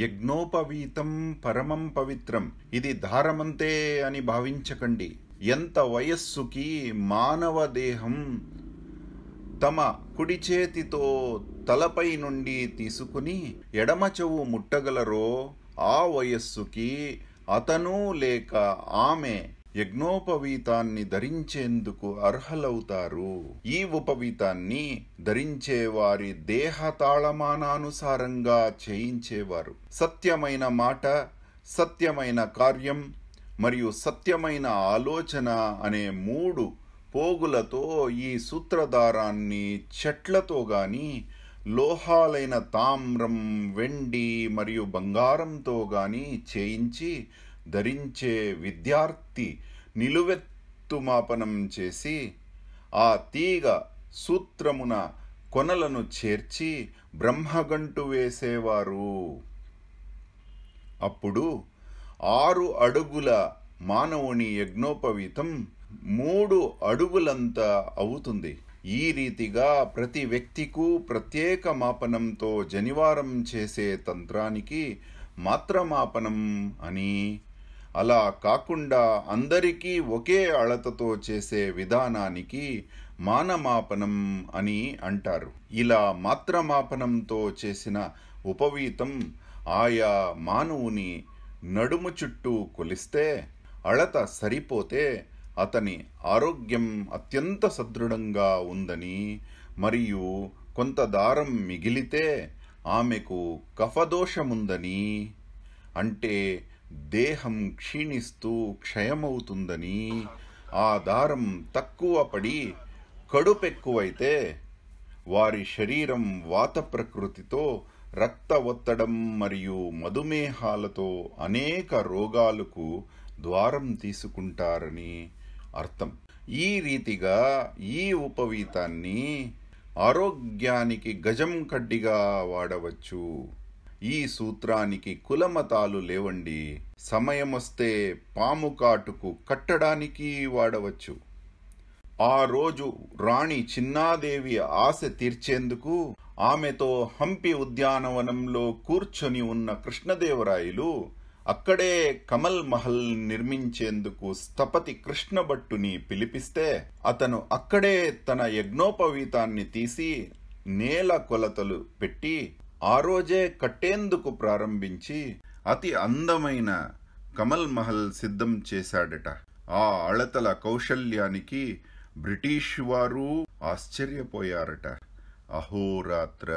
యజ్ఞోపవీతం పరమం పవిత్రం ఇది ధారమంతే అని భావించకండి ఎంత వయస్సుకి మానవ దేహం తమ కుడి చేతితో తలపై నుండి తీసుకుని ఎడమ చెవు ముట్టగలరో ఆ వయస్సుకి అతను లేక ఆమె యజ్ఞోపవీతాన్ని ధరించేందుకు అర్హలవుతారు ఈ ఉపవీతాన్ని ధరించే వారి దేహ తాళమానానుసారంగా చేయించేవారు సత్యమైన మాట సత్యమైన కార్యం మరియు సత్యమైన ఆలోచన అనే మూడు పోగులతో ఈ సూత్రధారాన్ని చెట్లతో గాని లోహాలైన తామ్రం వెండి మరియు బంగారంతో గాని చేయించి ధరించే విద్యార్థి నిలువెత్తుమాపనం చేసి ఆ తీగ సూత్రమున కొనలను చేర్చి బ్రహ్మగంటు వేసేవారు అప్పుడు ఆరు అడుగుల మానవుని యజ్ఞోపవీతం మూడు అడుగులంత అవుతుంది ఈ రీతిగా ప్రతి వ్యక్తికు ప్రత్యేక మాపనంతో జనివారం చేసే తంత్రానికి మాత్రమాపనం అని అలా కాకుండా అందరికీ ఒకే అళతతో చేసే విధానానికి మానమాపనం అని అంటారు ఇలా మాత్రమాపనంతో చేసిన ఉపవీతం ఆయా మానవుని నడుము చుట్టూ కొలిస్తే అళత సరిపోతే అతని ఆరోగ్యం అత్యంత సదృఢంగా ఉందని మరియు కొంత దారం మిగిలితే ఆమెకు కఫదోషముందని అంటే దేహం క్షీణిస్తూ క్షయమవుతుందని ఆ దారం తక్కువ పడి కడుపెక్కువైతే వారి శరీరం వాత ప్రకృతితో రక్త ఒత్తడం మరియు మధుమేహాలతో అనేక రోగాలకు ద్వారం తీసుకుంటారని అర్థం ఈ రీతిగా ఈ ఉపవీతాన్ని ఆరోగ్యానికి గజం కడ్డిగా వాడవచ్చు ఈ సూత్రానికి కులమతాలు లేవండి సమయమొస్తే పాము కాటుకు కట్టడానికి వాడవచ్చు ఆ రోజు రాణి చిన్నాదేవి ఆశ తీర్చేందుకు ఆమెతో హంపి ఉద్యానవనంలో కూర్చొని ఉన్న కృష్ణదేవరాయలు అక్కడే కమల్ మహల్ నిర్మించేందుకు స్థపతి కృష్ణభట్టుని పిలిపిస్తే అతను అక్కడే తన యజ్ఞోపవీతాన్ని తీసి నేల కొలతలు పెట్టి ఆ రోజే కట్టేందుకు ప్రారంభించి అతి అందమైన కమల్ మహల్ సిద్ధం చేశాడట ఆ అళతల కౌశల్యానికి బ్రిటిష్ వారు ఆశ్చర్యపోయారట అహోరాత్ర